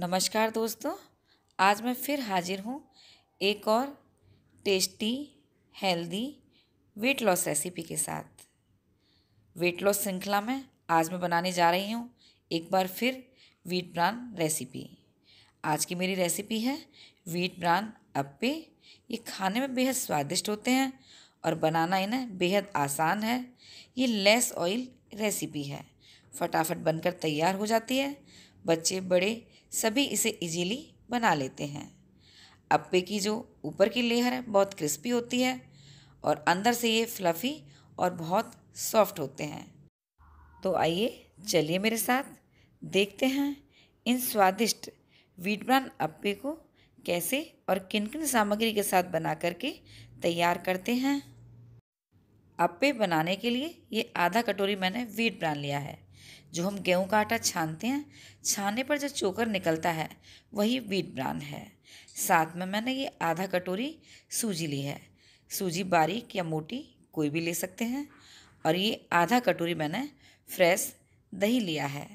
नमस्कार दोस्तों आज मैं फिर हाजिर हूँ एक और tasty healthy weight loss recipe के साथ वेट लॉस श्रृंखला में आज मैं बनाने जा रही हूँ एक बार फिर वीट ब्रान रेसिपी आज की मेरी रेसिपी है वीट ब्रान अप्पे ये खाने में बेहद स्वादिष्ट होते हैं और बनाना इन्हें बेहद आसान है ये लेस ऑयल रेसिपी है फटाफट बनकर तैयार हो जाती है बच्चे बड़े सभी इसे इजीली बना लेते हैं अप्पे की जो ऊपर की लेयर है बहुत क्रिस्पी होती है और अंदर से ये फ्लफ़ी और बहुत सॉफ्ट होते हैं तो आइए चलिए मेरे साथ देखते हैं इन स्वादिष्ट वीटब्रान अप्पे को कैसे और किन किन सामग्री के साथ बना करके तैयार करते हैं अप्पे बनाने के लिए ये आधा कटोरी मैंने वीट ब्रान लिया है जो हम गेहूं का आटा छानते हैं छाने पर जो चोकर निकलता है वही वीट ब्रांड है साथ में मैंने ये आधा कटोरी सूजी ली है सूजी बारीक या मोटी कोई भी ले सकते हैं और ये आधा कटोरी मैंने फ्रेश दही लिया है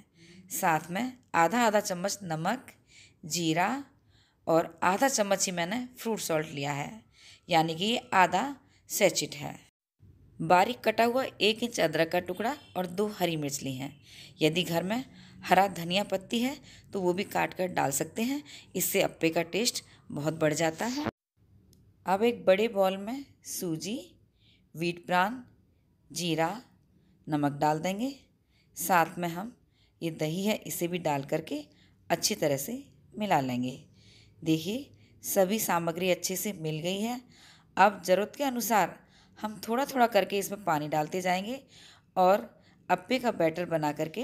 साथ में आधा आधा चम्मच नमक जीरा और आधा चम्मच ही मैंने फ्रूट सॉल्ट लिया है यानी कि ये आधा सेचिट है बारीक कटा हुआ एक इंच अदरक का टुकड़ा और दो हरी मिर्च ली हैं यदि घर में हरा धनिया पत्ती है तो वो भी काट कर डाल सकते हैं इससे अप्पे का टेस्ट बहुत बढ़ जाता है अब एक बड़े बॉल में सूजी वीट प्रान जीरा नमक डाल देंगे साथ में हम ये दही है इसे भी डाल करके अच्छी तरह से मिला लेंगे देखिए सभी सामग्री अच्छे से मिल गई है अब ज़रूरत के अनुसार हम थोड़ा थोड़ा करके इसमें पानी डालते जाएंगे और अप्पे का बैटर बना करके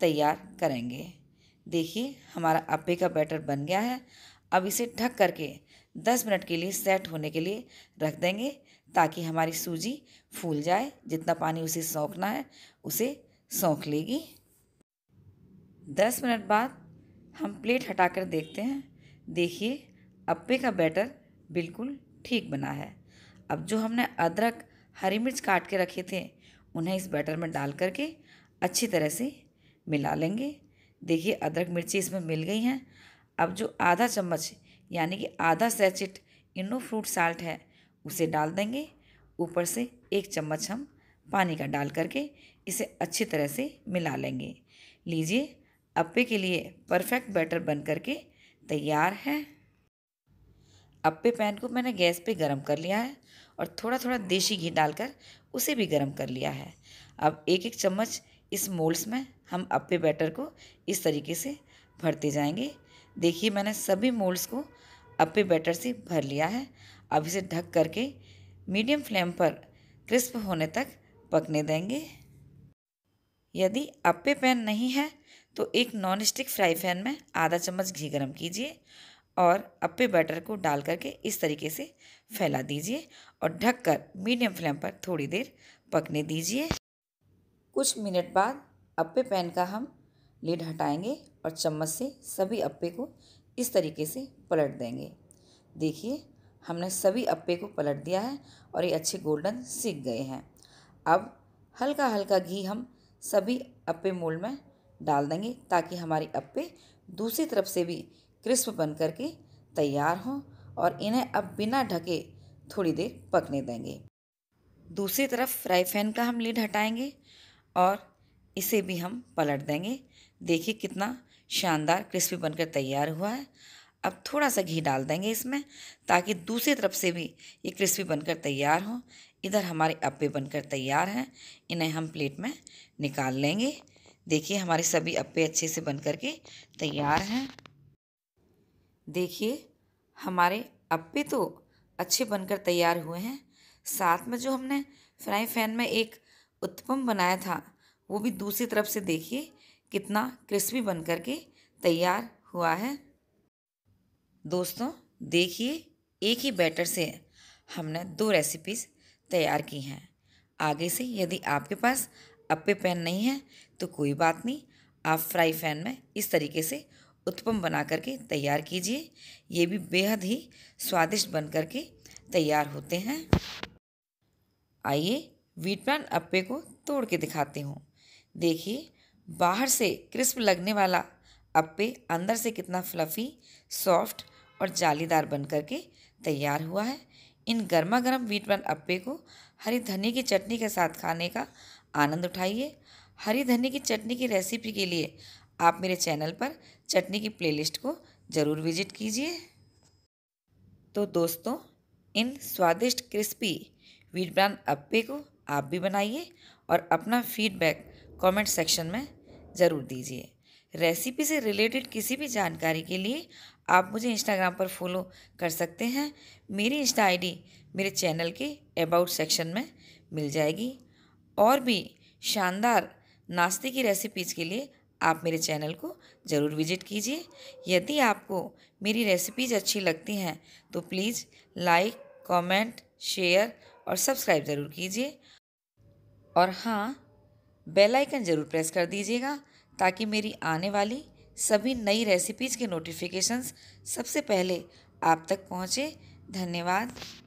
तैयार करेंगे देखिए हमारा अप्पे का बैटर बन गया है अब इसे ढक करके दस मिनट के लिए सेट होने के लिए रख देंगे ताकि हमारी सूजी फूल जाए जितना पानी उसे सौंखना है उसे सौंख लेगी दस मिनट बाद हम प्लेट हटाकर देखते हैं देखिए अप्पे का बैटर बिल्कुल ठीक बना है अब जो हमने अदरक हरी मिर्च काट के रखे थे उन्हें इस बैटर में डाल करके अच्छी तरह से मिला लेंगे देखिए अदरक मिर्ची इसमें मिल गई हैं अब जो आधा चम्मच यानी कि आधा सैचिट इनो फ्रूट साल्ट है उसे डाल देंगे ऊपर से एक चम्मच हम पानी का डाल करके इसे अच्छी तरह से मिला लेंगे लीजिए अप्पे के लिए परफेक्ट बैटर बन करके तैयार है अब पे पैन को मैंने गैस पे गरम कर लिया है और थोड़ा थोड़ा देसी घी डालकर उसे भी गरम कर लिया है अब एक एक चम्मच इस मोल्ड्स में हम अप्पे बैटर को इस तरीके से भरते जाएंगे देखिए मैंने सभी मोल्ड्स को अप्पे बैटर से भर लिया है अब इसे ढक करके मीडियम फ्लेम पर क्रिस्प होने तक पकने देंगे यदि अप्पे पैन नहीं है तो एक नॉन स्टिक फ्राई पैन में आधा चम्मच घी गरम कीजिए और अप्पे बैटर को डाल करके इस तरीके से फैला दीजिए और ढककर मीडियम फ्लेम पर थोड़ी देर पकने दीजिए कुछ मिनट बाद अप्पे पैन का हम लिड हटाएंगे और चम्मच से सभी अप्पे को इस तरीके से पलट देंगे देखिए हमने सभी अप्पे को पलट दिया है और ये अच्छे गोल्डन सीख गए हैं अब हल्का हल्का घी हम सभी अप्पे मोल्ड में डाल देंगे ताकि हमारे अप्पे दूसरी तरफ से भी क्रिस्प बन कर के तैयार हों और इन्हें अब बिना ढके थोड़ी देर पकने देंगे दूसरी तरफ फ्राई पैन का हम लिड हटाएंगे और इसे भी हम पलट देंगे देखिए कितना शानदार क्रिस्पी बनकर तैयार हुआ है अब थोड़ा सा घी डाल देंगे इसमें ताकि दूसरी तरफ से भी ये क्रिस्पी बनकर तैयार हो इधर हमारे अप्पे बनकर तैयार हैं इन्हें हम प्लेट में निकाल लेंगे देखिए हमारे सभी अप्पे अच्छे से बन करके तैयार हैं देखिए हमारे अप्पे तो अच्छे बनकर तैयार हुए हैं साथ में जो हमने फ्राई फैन में एक उत्पम बनाया था वो भी दूसरी तरफ से देखिए कितना क्रिस्पी बन कर के तैयार हुआ है दोस्तों देखिए एक ही बैटर से हमने दो रेसिपीज़ तैयार की हैं आगे से यदि आपके पास अप्पे पैन नहीं है तो कोई बात नहीं आप फ्राई पैन में इस तरीके से उत्पम बना करके तैयार कीजिए ये भी बेहद ही स्वादिष्ट बन करके तैयार होते हैं आइए वीटमैन अप्पे को तोड़ के दिखाती हूँ देखिए बाहर से क्रिस्प लगने वाला अप्पे अंदर से कितना फ्लफ़ी सॉफ्ट और जालीदार बन करके तैयार हुआ है इन गर्मा गर्म वीटमैन अप्पे को हरी धनी की चटनी के साथ खाने का आनंद उठाइए हरी धनी की चटनी की रेसिपी के लिए आप मेरे चैनल पर चटनी की प्लेलिस्ट को ज़रूर विजिट कीजिए तो दोस्तों इन स्वादिष्ट क्रिस्पी वीट ब्रान अप्पे को आप भी बनाइए और अपना फीडबैक कमेंट सेक्शन में ज़रूर दीजिए रेसिपी से रिलेटेड किसी भी जानकारी के लिए आप मुझे इंस्टाग्राम पर फॉलो कर सकते हैं मेरी इंस्टा आईडी मेरे चैनल के अबाउट सेक्शन में मिल जाएगी और भी शानदार नाश्ते की रेसिपीज़ के लिए आप मेरे चैनल को ज़रूर विजिट कीजिए यदि आपको मेरी रेसिपीज अच्छी लगती हैं तो प्लीज़ लाइक कमेंट, शेयर और सब्सक्राइब ज़रूर कीजिए और हाँ बेल आइकन ज़रूर प्रेस कर दीजिएगा ताकि मेरी आने वाली सभी नई रेसिपीज़ के नोटिफिकेशंस सबसे पहले आप तक पहुँचे धन्यवाद